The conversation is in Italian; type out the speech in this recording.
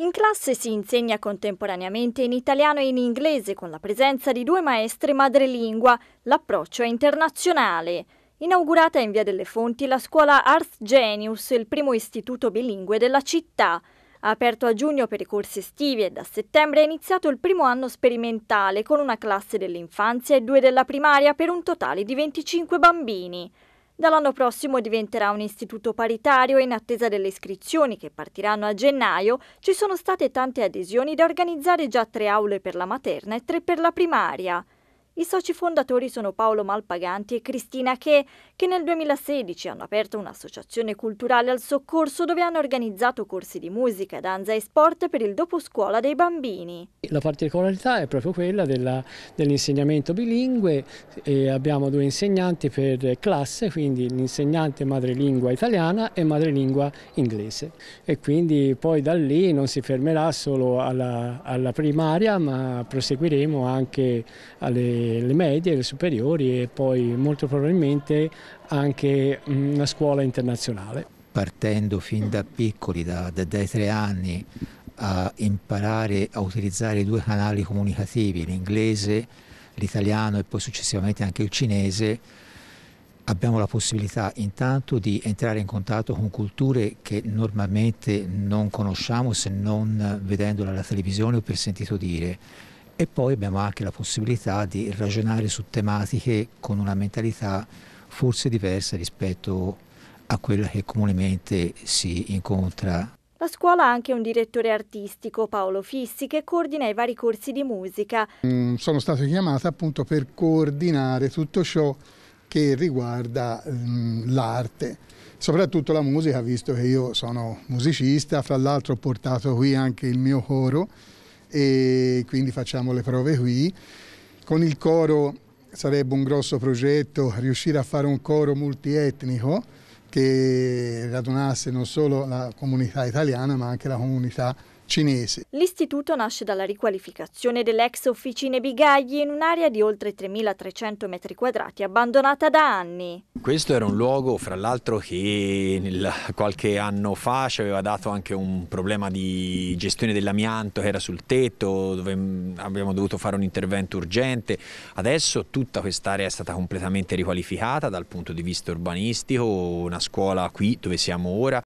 In classe si insegna contemporaneamente in italiano e in inglese con la presenza di due maestre madrelingua. L'approccio è internazionale. Inaugurata in Via delle Fonti la scuola Arts Genius, il primo istituto bilingue della città. Aperto a giugno per i corsi estivi e da settembre è iniziato il primo anno sperimentale con una classe dell'infanzia e due della primaria per un totale di 25 bambini. Dall'anno prossimo diventerà un istituto paritario e in attesa delle iscrizioni che partiranno a gennaio ci sono state tante adesioni da organizzare già tre aule per la materna e tre per la primaria. I soci fondatori sono Paolo Malpaganti e Cristina Che, che nel 2016 hanno aperto un'associazione culturale al soccorso dove hanno organizzato corsi di musica, danza e sport per il doposcuola dei bambini. La particolarità è proprio quella dell'insegnamento bilingue, e abbiamo due insegnanti per classe, quindi l'insegnante madrelingua italiana e madrelingua inglese e quindi poi da lì non si fermerà solo alla, alla primaria ma proseguiremo anche alle le, medie, le superiori e poi molto probabilmente anche una mm, scuola internazionale. Partendo fin da piccoli, da, da, dai tre anni, a imparare a utilizzare i due canali comunicativi, l'inglese, l'italiano e poi successivamente anche il cinese, abbiamo la possibilità intanto di entrare in contatto con culture che normalmente non conosciamo se non vedendola alla televisione o per sentito dire e poi abbiamo anche la possibilità di ragionare su tematiche con una mentalità forse diversa rispetto a quella che comunemente si incontra la scuola ha anche un direttore artistico, Paolo Fissi, che coordina i vari corsi di musica. Mm, sono stato chiamato appunto per coordinare tutto ciò che riguarda mm, l'arte, soprattutto la musica, visto che io sono musicista, fra l'altro ho portato qui anche il mio coro e quindi facciamo le prove qui. Con il coro sarebbe un grosso progetto riuscire a fare un coro multietnico che radunasse non solo la comunità italiana ma anche la comunità cinesi. L'istituto nasce dalla riqualificazione dell'ex officine Bigagli in un'area di oltre 3.300 metri quadrati abbandonata da anni. Questo era un luogo, fra l'altro, che qualche anno fa ci aveva dato anche un problema di gestione dell'amianto che era sul tetto, dove mm, abbiamo dovuto fare un intervento urgente. Adesso tutta quest'area è stata completamente riqualificata dal punto di vista urbanistico, una scuola qui dove siamo ora,